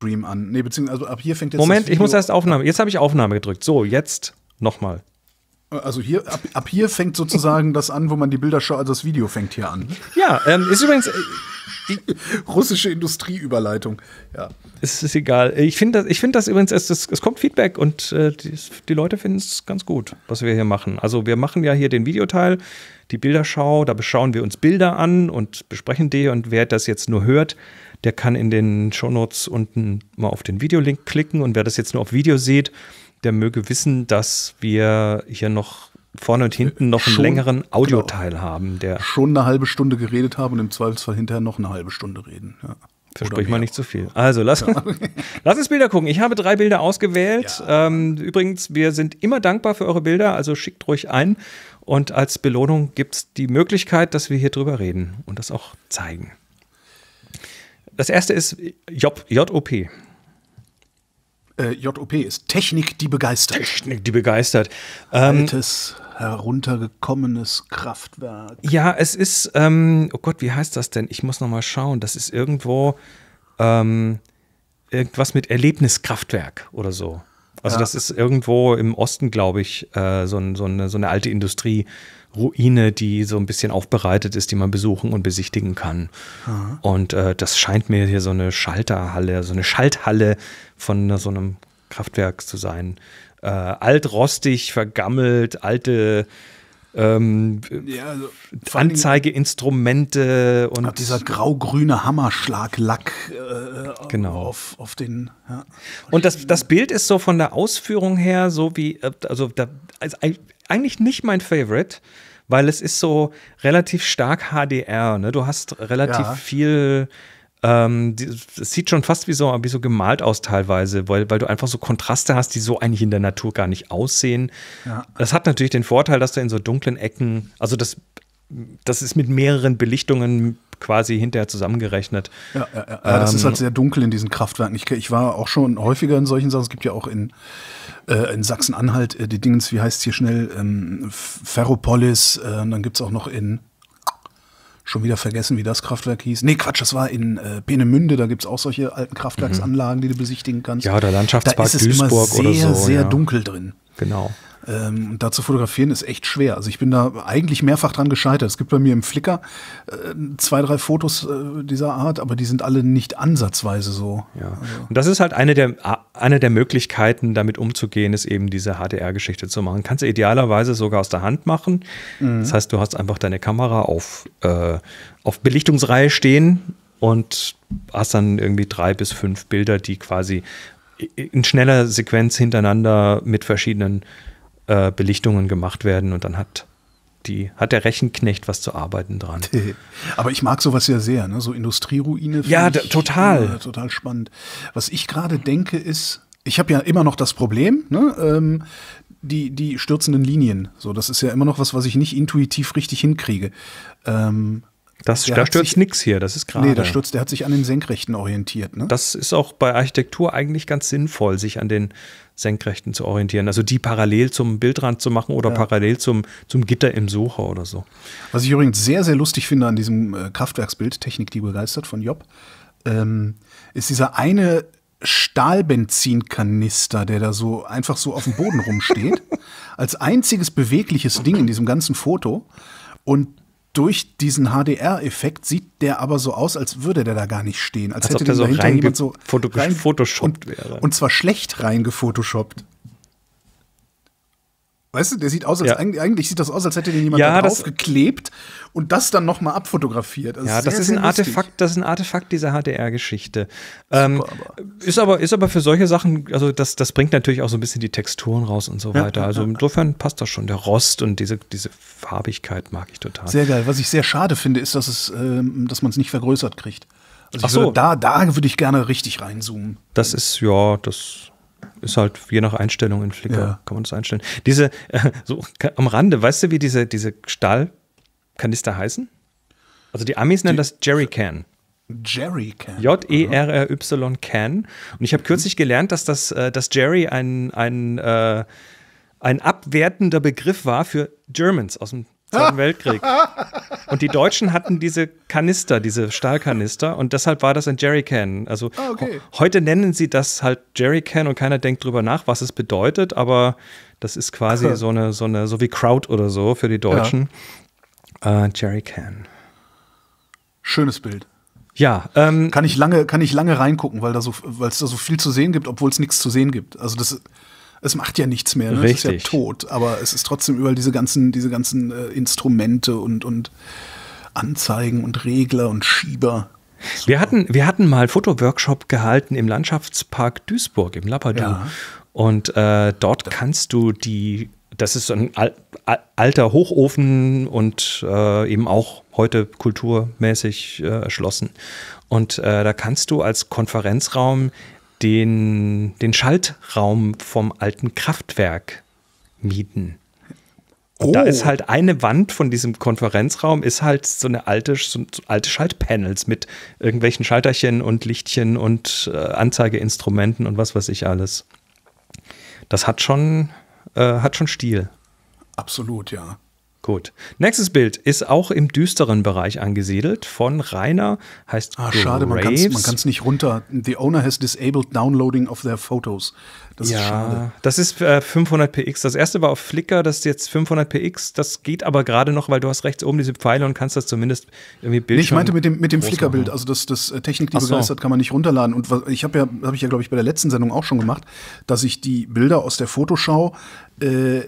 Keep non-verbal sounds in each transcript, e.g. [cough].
Stream an. Nee, beziehungsweise also ab hier fängt jetzt Moment, ich muss erst Aufnahme. Jetzt habe ich Aufnahme gedrückt. So, jetzt nochmal. Also hier, ab, ab, hier fängt sozusagen das an, wo man die Bilder schaut, also das Video fängt hier an. Ja, ähm, ist übrigens. Äh, [laughs] Russische Industrieüberleitung, ja. Es ist egal. Ich finde das, find das übrigens, es, es, es kommt Feedback und äh, die, die, Leute finden es ganz gut, was wir hier machen. Also wir machen ja hier den Videoteil, die Bilderschau, da beschauen wir uns Bilder an und besprechen die und wer das jetzt nur hört, der kann in den Shownotes unten mal auf den Videolink klicken. Und wer das jetzt nur auf Video sieht, der möge wissen, dass wir hier noch vorne und hinten noch einen Schon, längeren genau. Audioteil genau. haben. Der Schon eine halbe Stunde geredet haben und im Zweifelsfall hinterher noch eine halbe Stunde reden. Ja. Versprich mal nicht zu viel. Also, lass, ja. [laughs] lass, uns Bilder gucken. Ich habe drei Bilder ausgewählt. Ja. Ähm, übrigens, wir sind immer dankbar für eure Bilder, also schickt ruhig ein. Und als Belohnung gibt es die Möglichkeit, dass wir hier drüber reden und das auch zeigen. Das erste ist J-O-P. Job, JOP. Äh, JOP ist Technik, die begeistert. Technik, die begeistert. Ähm, Altes, heruntergekommenes Kraftwerk. Ja, es ist, ähm, oh Gott, wie heißt das denn? Ich muss noch mal schauen. Das ist irgendwo ähm, irgendwas mit Erlebniskraftwerk oder so. Also ja. das ist irgendwo im Osten, glaube ich, äh, so, so, eine, so, eine, alte Industrieruine, die so ein bisschen aufbereitet ist, die man besuchen und besichtigen kann. Aha. Und äh, das scheint mir hier so eine Schalterhalle, so eine Schalthalle von äh, so einem Kraftwerk zu sein. Äh, altrostig, vergammelt, alte ähm, ja, also Anzeigeinstrumente und dieser grau-grüne Hammerschlaglack äh, genau. auf, auf den. Ja, und das, das Bild ist so von der Ausführung her so wie, äh, also, da, also eigentlich nicht mein Favorite. Weil es ist so relativ stark HDR. Ne? Du hast relativ ja. viel ähm, es sieht schon fast wie so, wie so gemalt aus teilweise, weil, weil du einfach so Kontraste hast, die so eigentlich in der Natur gar nicht aussehen. Ja. Das hat natürlich den Vorteil, dass du in so dunklen Ecken, also das, das ist mit mehreren Belichtungen quasi hinterher zusammengerechnet. Ja, ja, ja. Ähm, das ist halt ähm, sehr dunkel in diesen Kraftwerken. Ich, ich, war auch schon häufiger in solchen Sachen. Es gibt ja auch in, äh, in Sachsen-Anhalt äh, die Dingens, wie heißt es hier schnell, ähm, Ferropolis. Äh, dann gibt es auch noch in schon wieder vergessen, wie das Kraftwerk hieß. Nee, Quatsch, das war in äh, Peenemünde, da gibt's auch solche alten Kraftwerksanlagen, mhm. die du besichtigen kannst. Ja, der Landschaftspark da ist es Duisburg immer sehr, oder so. sehr ja. dunkel drin. Genau. Ähm, da zu fotografieren ist echt schwer. Also ich bin da eigentlich mehrfach dran gescheitert. Es gibt bei mir im Flickr äh, zwei, drei Fotos äh, dieser Art, aber die sind alle nicht ansatzweise so. Ja. Also. Und das ist halt eine der, eine der Möglichkeiten, damit umzugehen, ist eben diese HDR-Geschichte zu machen. Kannst du idealerweise sogar aus der Hand machen. Mhm. Das heißt, du hast einfach deine Kamera auf, äh, auf Belichtungsreihe stehen und hast dann irgendwie drei bis fünf Bilder, die quasi in schneller Sequenz hintereinander mit verschiedenen äh, Belichtungen gemacht werden und dann hat die, hat der Rechenknecht was zu arbeiten dran. [laughs] Aber ich mag sowas ja sehr, ne? so Industrieruine. Ja, ich, total. Ja, total spannend. Was ich gerade denke ist, ich habe ja immer noch das Problem, ne? ähm, die, die stürzenden Linien. So, das ist ja immer noch was, was ich nicht intuitiv richtig hinkriege. Ähm, das, der da stürzt nichts hier, das ist gerade. Nee, der stürzt, der hat sich an den Senkrechten orientiert. Ne? Das ist auch bei Architektur eigentlich ganz sinnvoll, sich an den Senkrechten zu orientieren. Also die parallel zum Bildrand zu machen oder ja. parallel zum, zum Gitter im Sucher oder so. Was ich übrigens sehr, sehr lustig finde an diesem äh, Kraftwerksbild, Technik, die begeistert von Job, ähm, ist dieser eine Stahlbenzinkanister, der da so einfach so auf dem Boden rumsteht, [laughs] als einziges bewegliches Ding in diesem ganzen Foto. Und durch diesen HDR-Effekt sieht der aber so aus, als würde der da gar nicht stehen. Als, als hätte der so dahinter jemand so Photoshop wäre. Und zwar schlecht reingefotoshoppt. Weißt du, der sieht aus, als ja. eigentlich, eigentlich, sieht das aus, als hätte den jemand ja, draufgeklebt und das dann nochmal abfotografiert. Also ja, sehr, das ist ein lustig. Artefakt, das ist ein Artefakt dieser HDR-Geschichte. Ähm, ist aber ist aber für solche Sachen, also das, das bringt natürlich auch so ein bisschen die Texturen raus und so ja, weiter. Also insofern passt das schon. Der Rost und diese, diese Farbigkeit mag ich total. Sehr geil. Was ich sehr schade finde, ist, dass es, ähm, dass man es nicht vergrößert kriegt. Also so. würde, da, da würde ich gerne richtig reinzoomen. Das ist, ja, das ist halt je nach Einstellung in Flickr, ja. kann man das einstellen. Diese, äh, so am Rande, weißt du, wie diese, diese Stahlkanister heißen? Also die Amis nennen die, das Jerry Can. Jerry Can. J-E-R-R-Y Can. Und ich habe kürzlich gelernt, dass das, äh, dass Jerry ein, ein, äh, ein abwertender Begriff war für Germans aus dem Zweiten [laughs] Weltkrieg. Und die Deutschen hatten diese Kanister, diese Stahlkanister und deshalb war das ein Jerrycan. Also ah, okay. heute nennen sie das halt Jerrycan und keiner denkt drüber nach, was es bedeutet, aber das ist quasi so eine, so eine, so wie Kraut oder so für die Deutschen. Ja. Äh, Jerrycan. Schönes Bild. Ja, ähm, kann ich lange, kann ich lange reingucken, weil da so, weil es da so viel zu sehen gibt, obwohl es nichts zu sehen gibt. Also das es macht ja nichts mehr, ne? Richtig. es ist ja tot, aber es ist trotzdem überall diese ganzen, diese ganzen äh, Instrumente und, und Anzeigen und Regler und Schieber. Wir hatten, wir hatten mal Fotoworkshop gehalten im Landschaftspark Duisburg, im Lapadou. Ja. Und äh, dort kannst du die, das ist ein alter Hochofen und äh, eben auch heute kulturmäßig äh, erschlossen. Und äh, da kannst du als Konferenzraum den, den Schaltraum vom alten Kraftwerk mieten. Oh. Da ist halt eine Wand von diesem Konferenzraum, ist halt so eine alte, so alte Schaltpanels mit irgendwelchen Schalterchen und Lichtchen und äh, Anzeigeinstrumenten und was weiß ich alles. Das hat schon, äh, hat schon Stil. Absolut, ja. Gut. Nächstes Bild ist auch im düsteren Bereich angesiedelt von Rainer, heißt Ah, schade, Graves. man kann es nicht runter. The owner has disabled downloading of their photos. Das ja, ist schade. Das ist äh, 500px. Das erste war auf Flickr, das ist jetzt 500px. Das geht aber gerade noch, weil du hast rechts oben diese Pfeile und kannst das zumindest irgendwie Bildschirm. Nee, ich meinte mit dem, mit dem Flickr-Bild, also das, das äh, Technik, die so. begeistert, kann man nicht runterladen. Und ich habe ja, habe ich ja, glaube ich, bei der letzten Sendung auch schon gemacht, dass ich die Bilder aus der Fotoschau äh,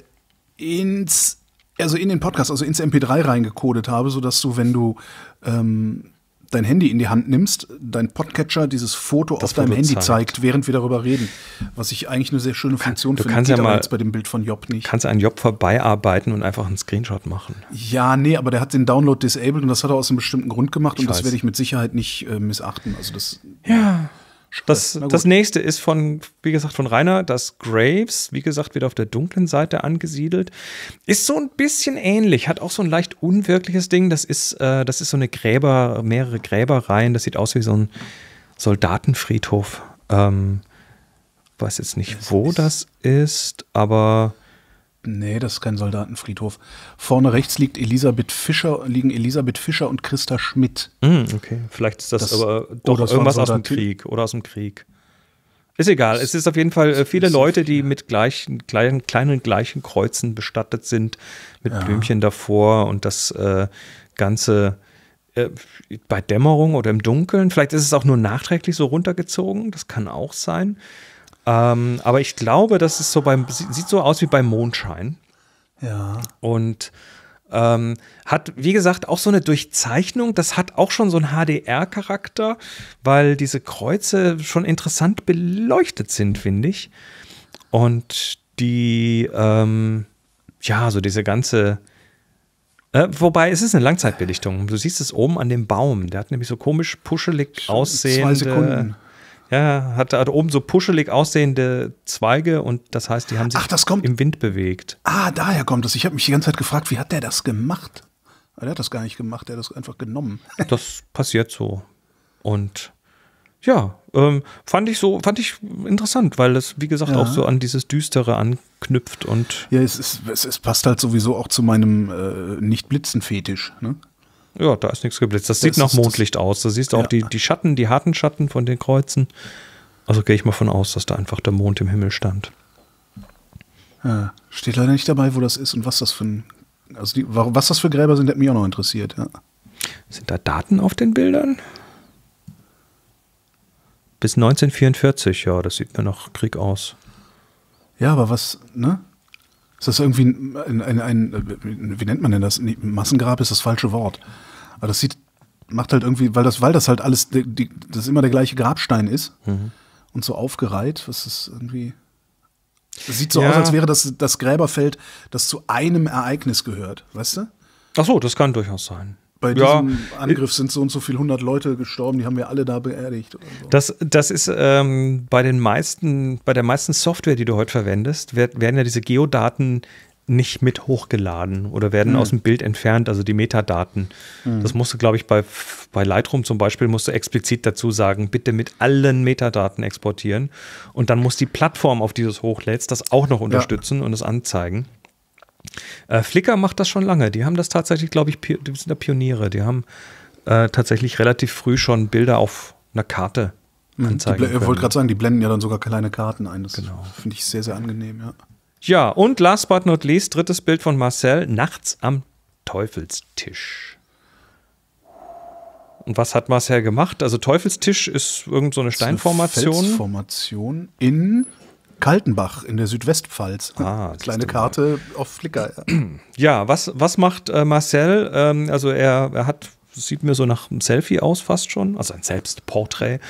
ins also in den Podcast, also ins MP3 reingekodet habe, sodass du, wenn du ähm, dein Handy in die Hand nimmst, dein Podcatcher dieses Foto das auf deinem Handy zeigt. zeigt, während wir darüber reden. Was ich eigentlich eine sehr schöne Funktion finde. Du kannst ja mal jetzt bei dem Bild von Job nicht. Kannst du an Job vorbeiarbeiten und einfach einen Screenshot machen. Ja, nee, aber der hat den Download disabled und das hat er aus einem bestimmten Grund gemacht ich und weiß. das werde ich mit Sicherheit nicht äh, missachten. Also das. Ja. Das, das nächste ist von, wie gesagt, von Rainer, das Graves, wie gesagt, wieder auf der dunklen Seite angesiedelt. Ist so ein bisschen ähnlich, hat auch so ein leicht unwirkliches Ding. Das ist, äh, das ist so eine Gräber, mehrere Gräbereien. Das sieht aus wie so ein Soldatenfriedhof. Ähm, weiß jetzt nicht, das wo ist das ist, aber Nee, das ist kein Soldatenfriedhof. Vorne rechts liegt Elisabeth Fischer, liegen Elisabeth Fischer und Christa Schmidt. Mm, okay, vielleicht ist das, das aber oh, doch das irgendwas aus dem Krieg oder aus dem Krieg. Ist egal. Es ist auf jeden Fall äh, viele Leute, die mit gleichen, kleinen, kleinen, gleichen Kreuzen bestattet sind, mit ja. Blümchen davor und das äh, Ganze äh, bei Dämmerung oder im Dunkeln. Vielleicht ist es auch nur nachträglich so runtergezogen. Das kann auch sein. Ähm, aber ich glaube, das ist so beim, sieht so aus wie beim Mondschein. Ja. Und ähm, hat, wie gesagt, auch so eine Durchzeichnung. Das hat auch schon so einen HDR-Charakter, weil diese Kreuze schon interessant beleuchtet sind, finde ich. Und die, ähm, ja, so diese ganze. Äh, wobei, es ist eine Langzeitbelichtung. Du siehst es oben an dem Baum. Der hat nämlich so komisch puschelig aussehen. Zwei Sekunden. Ja, hat, hat oben so puschelig aussehende Zweige und das heißt, die haben sich Ach, kommt, im Wind bewegt. Ah, daher kommt das. Ich habe mich die ganze Zeit gefragt, wie hat der das gemacht? Aber ah, der hat das gar nicht gemacht, der hat das einfach genommen. [laughs] Das passiert so. Und ja, ähm, fand ich so, fand ich interessant, weil es, wie gesagt, ja. auch so an dieses Düstere anknüpft und. Ja, es, ist, es, es passt halt sowieso auch zu meinem äh, Nicht-Blitzen-Fetisch, ne? Ja, da ist nichts geblitzt. Das, das sieht nach Mondlicht das. aus. Da siehst du ja. auch die, die Schatten, die harten Schatten von den Kreuzen. Also gehe ich mal von aus, dass da einfach der Mond im Himmel stand. Ja, äh, steht leider nicht dabei, wo das ist und was das für ein, also die, was das für Gräber sind, hat mich auch noch interessiert. Ja. Sind da Daten auf den Bildern? Bis 1944, ja, das sieht mir nach Krieg aus. Ja, aber was, ne? Ist das irgendwie ein, ein, ein, wie nennt man denn das? Massengrab ist das falsche Wort. Aber das sieht, macht halt irgendwie, weil das, weil das halt alles, die, die, das immer der gleiche Grabstein ist mhm. und so aufgereiht, was ist irgendwie. Das sieht so ja. aus, als wäre das das Gräberfeld, das zu einem Ereignis gehört, weißt du? Ach so, das kann durchaus sein bei diesem ja. Angriff sind so und so viele hundert Leute gestorben, die haben wir alle da beerdigt. So. das, das ist ähm, bei den meisten, bei der meisten Software, die du heute verwendest, werd, werden ja diese Geodaten nicht mit hochgeladen oder werden mhm. aus dem Bild entfernt, also die Metadaten. Mhm. Das musst du, glaube ich, bei, bei Lightroom zum Beispiel, musst du explizit dazu sagen, bitte mit allen Metadaten exportieren. Und dann muss die Plattform, auf die du es hochlädst, das auch noch unterstützen ja. und es anzeigen. Äh, Flickr macht das schon lange. Die haben das tatsächlich, glaube ich, die sind da Pioniere. Die haben äh, tatsächlich relativ früh schon Bilder auf einer Karte mhm. anzeigen. Ich wollte gerade sagen, die blenden ja dann sogar kleine Karten ein. Das genau. finde ich sehr, sehr angenehm, ja. Ja, und last but not least, drittes Bild von Marcel, nachts am Teufelstisch. Und was hat Marcel gemacht? Also Teufelstisch ist irgend so eine Steinformation. Eine Felsformation in Kaltenbach in der Südwestpfalz. Ah, Kleine Karte auf Flickr. Ja. [clears throat] ja, was, was macht äh, Marcel? Ähm, also er, er hat, sieht mir so nach einem Selfie aus fast schon, also ein Selbstporträt.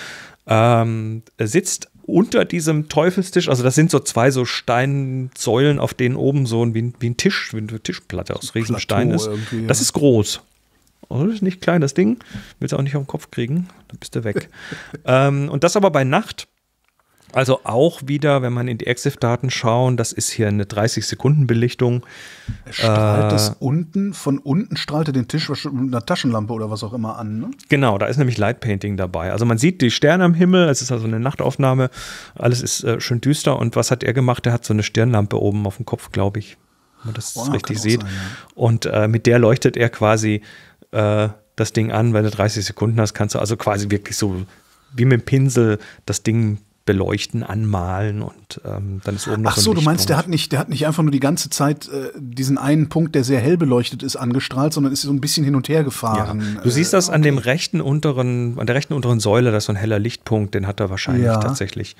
Ähm, er sitzt unter diesem Teufelstisch, also das sind so zwei so Steinsäulen, auf denen oben so ein, wie, ein, wie ein Tisch, wie eine Tischplatte aus Riesenstein ist. Ja. Das ist groß. Also das ist nicht klein, das Ding. Willst du auch nicht auf den Kopf kriegen, dann bist du weg. [laughs] ähm, und das aber bei Nacht. Also auch wieder, wenn man in die EXIF-Daten schauen, das ist hier eine 30-Sekunden-Belichtung. Strahlt äh, es unten, von unten strahlt er den Tisch mit einer Taschenlampe oder was auch immer an. Ne? Genau, da ist nämlich Lightpainting dabei. Also man sieht die Sterne am Himmel, es ist also eine Nachtaufnahme, alles ist äh, schön düster. Und was hat er gemacht? Er hat so eine Stirnlampe oben auf dem Kopf, glaube ich, wenn man das oh, richtig sieht. Sein, ja. Und äh, mit der leuchtet er quasi äh, das Ding an, wenn du 30 Sekunden hast, kannst du also quasi wirklich so wie mit dem Pinsel das Ding beleuchten, anmalen und ähm, dann ist oben noch Ach so, so du meinst, der hat nicht, der hat nicht einfach nur die ganze Zeit äh, diesen einen Punkt, der sehr hell beleuchtet ist, angestrahlt, sondern ist so ein bisschen hin und her gefahren. Ja. Du siehst äh, das okay. an dem rechten unteren, an der rechten unteren Säule, das ist so ein heller Lichtpunkt, den hat er wahrscheinlich ja. tatsächlich.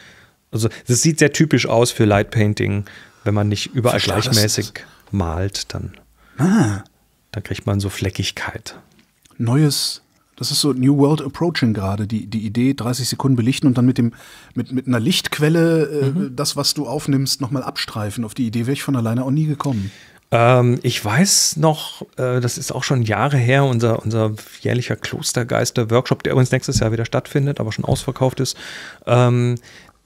Also das sieht sehr typisch aus für Light Painting, wenn man nicht überall Verstehe, gleichmäßig malt, dann, ah. dann kriegt man so Fleckigkeit. Neues das ist so New World Approaching gerade, die, die Idee, 30 Sekunden belichten und dann mit, dem, mit, mit einer Lichtquelle äh, mhm. das, was du aufnimmst, nochmal abstreifen. Auf die Idee wäre ich von alleine auch nie gekommen. Ähm, ich weiß noch, äh, das ist auch schon Jahre her, unser, unser jährlicher Klostergeister-Workshop, der übrigens nächstes Jahr wieder stattfindet, aber schon ausverkauft ist. Ähm,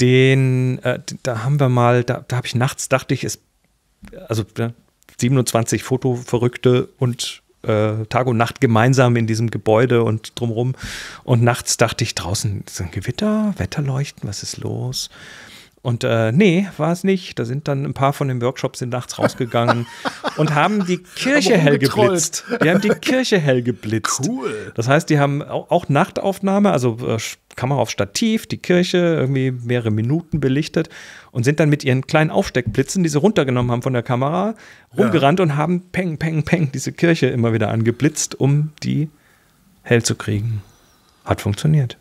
den, äh, da haben wir mal, da, da habe ich nachts, dachte ich, es, also 27 ne, Fotoverrückte und äh, Tag und Nacht gemeinsam in diesem Gebäude und drumrum. Und nachts dachte ich, draußen ist ein Gewitter, Wetterleuchten, was ist los? Und äh, nee, war es nicht. Da sind dann ein paar von den Workshops sind nachts rausgegangen [laughs] und haben die Kirche hell geblitzt. Die haben die Kirche hell geblitzt. Cool. Das heißt, die haben auch, auch Nachtaufnahme, also äh, Kamera auf Stativ, die Kirche, irgendwie mehrere Minuten belichtet und sind dann mit ihren kleinen Aufsteckblitzen, die sie runtergenommen haben von der Kamera, rumgerannt ja. und haben peng, peng, peng diese Kirche immer wieder angeblitzt, um die hell zu kriegen. Hat funktioniert.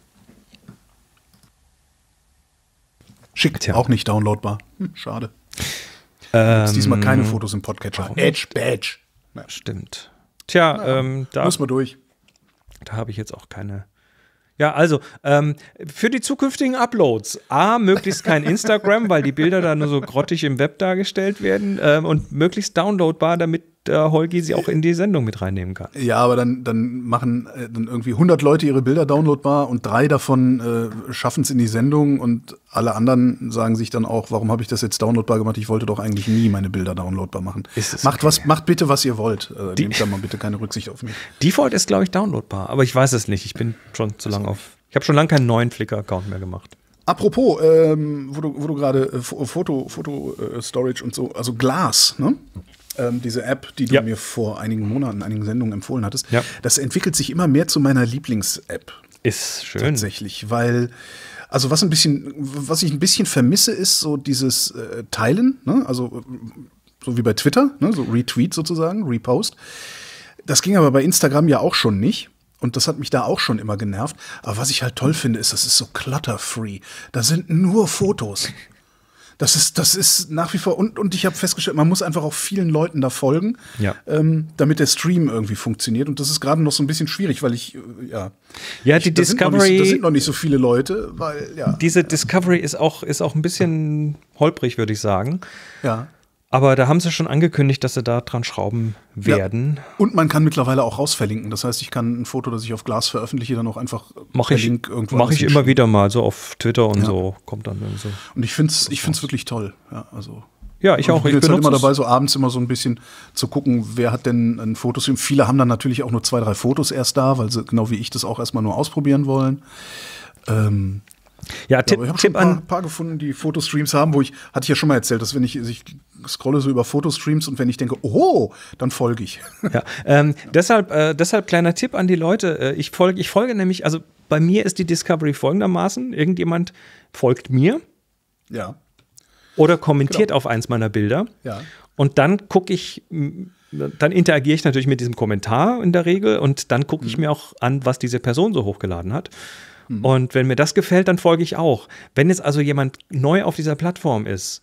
Schickt ja auch nicht downloadbar. Hm, schade. Ähm, diesmal keine Fotos im Podcatcher. Edge, Badge. Stimmt. Tja, ja, ähm, da. Muss man durch. Da habe ich jetzt auch keine ja, also ähm, für die zukünftigen Uploads. A, möglichst kein Instagram, weil die Bilder da nur so grottig im Web dargestellt werden ähm, und möglichst downloadbar, damit der Holgi sie auch in die Sendung mit reinnehmen kann. Ja, aber dann, dann machen äh, dann irgendwie 100 Leute ihre Bilder downloadbar und drei davon äh, schaffen es in die Sendung und alle anderen sagen sich dann auch, warum habe ich das jetzt downloadbar gemacht? Ich wollte doch eigentlich nie meine Bilder downloadbar machen. macht, okay. was, macht bitte, was ihr wollt. Äh, die, nehmt da mal bitte keine Rücksicht auf mich. Default ist, glaube ich, downloadbar, aber ich weiß es nicht. Ich bin schon zu lange auf. Ich habe schon lange keinen neuen Flickr-Account mehr gemacht. Apropos, ähm, wo du, wo du gerade äh, Foto, Foto äh, Storage und so, also Glas, ne? ähm, diese App, die du ja. mir vor einigen Monaten, einigen Sendungen empfohlen hattest, ja. das entwickelt sich immer mehr zu meiner Lieblings-App. Ist schön. Tatsächlich, weil also was ein bisschen, was ich ein bisschen vermisse, ist so dieses äh, Teilen, ne? also so wie bei Twitter, ne? so Retweet sozusagen, Repost. Das ging aber bei Instagram ja auch schon nicht. Und das hat mich da auch schon immer genervt. Aber was ich halt toll finde, ist, das ist so clutter-free. Da sind nur Fotos. Das ist, das ist nach wie vor, und, und ich habe festgestellt, man muss einfach auch vielen Leuten da folgen, ja. ähm, damit der Stream irgendwie funktioniert. Und das ist gerade noch so ein bisschen schwierig, weil ich, äh, ja. Ja, die ich, Discovery. sind, nicht, da sind noch nicht so viele Leute, weil, ja. Diese Discovery ist auch, ist auch ein bisschen holprig, würde ich sagen. Ja. Aber da haben sie schon angekündigt, dass sie da dran schrauben werden. Ja. Und man kann mittlerweile auch rausverlinken. Das heißt, ich kann ein Foto, das ich auf Glas veröffentliche, dann auch einfach mach per ich, Link irgendwo Mache ich immer schicken. wieder mal so auf Twitter und ja. so. Kommt dann irgendwie so. Und ich finde es ich wirklich toll. Ja, also. Ja, ich also auch. Ich bin jetzt halt immer dabei, so abends immer so ein bisschen zu gucken, wer hat denn ein Fotos. Viele haben dann natürlich auch nur zwei, drei Fotos erst da, weil sie genau wie ich das auch erstmal nur ausprobieren wollen. Ähm, ja, Tipp, ja, ich habe schon ein paar, paar, gefunden, die Fotostreams haben, wo ich, hatte ich ja schon mal erzählt, dass wenn ich, also ich scrolle so über Fotostreams und wenn ich denke, oh, dann folge ich. [laughs] Ja, ähm, deshalb, äh, deshalb kleiner Tipp an die Leute. Äh, ich folge, ich folge nämlich, also bei mir ist die Discovery folgendermaßen: irgendjemand folgt mir. Ja. Oder kommentiert genau. auf eins meiner Bilder. Ja. Und dann gucke ich dann interagiere ich natürlich mit diesem Kommentar in der Regel und dann gucke ich mhm. mir auch an, was diese Person so hochgeladen hat. Mhm. Und wenn mir das gefällt, dann folge ich auch. Wenn jetzt also jemand neu auf dieser Plattform ist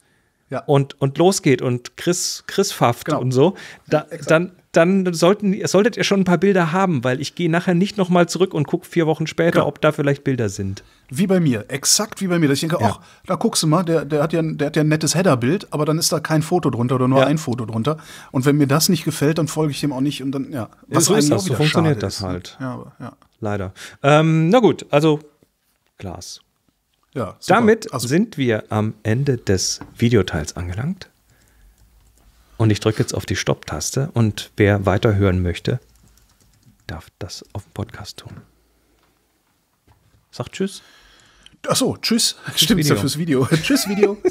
ja. und, und losgeht und Chris, Chris pfafft genau. und so, da, ja, dann, dann sollten, solltet ihr schon ein paar Bilder haben, weil ich gehe nachher nicht nochmal zurück und gucke vier Wochen später, genau. ob da vielleicht Bilder sind. Wie bei mir, exakt wie bei mir. Dass ich denke, ach, ja. da guckst du mal, der, der, hat ja, der hat ja ein nettes Header-Bild, aber dann ist da kein Foto drunter oder nur ja. ein Foto drunter. Und wenn mir das nicht gefällt, dann folge ich dem auch nicht und dann, ja. Was ja, so ist das, so funktioniert das halt. Ja, aber, ja leider. Ähm, na gut, also Glas. Ja, Damit also, sind wir am Ende des Videoteils angelangt. Und ich drücke jetzt auf die Stopp-Taste und wer weiterhören möchte, darf das auf dem Podcast tun. Sag Tschüss. Achso, Tschüss. Stimmt ja fürs Video. [laughs] tschüss, Video.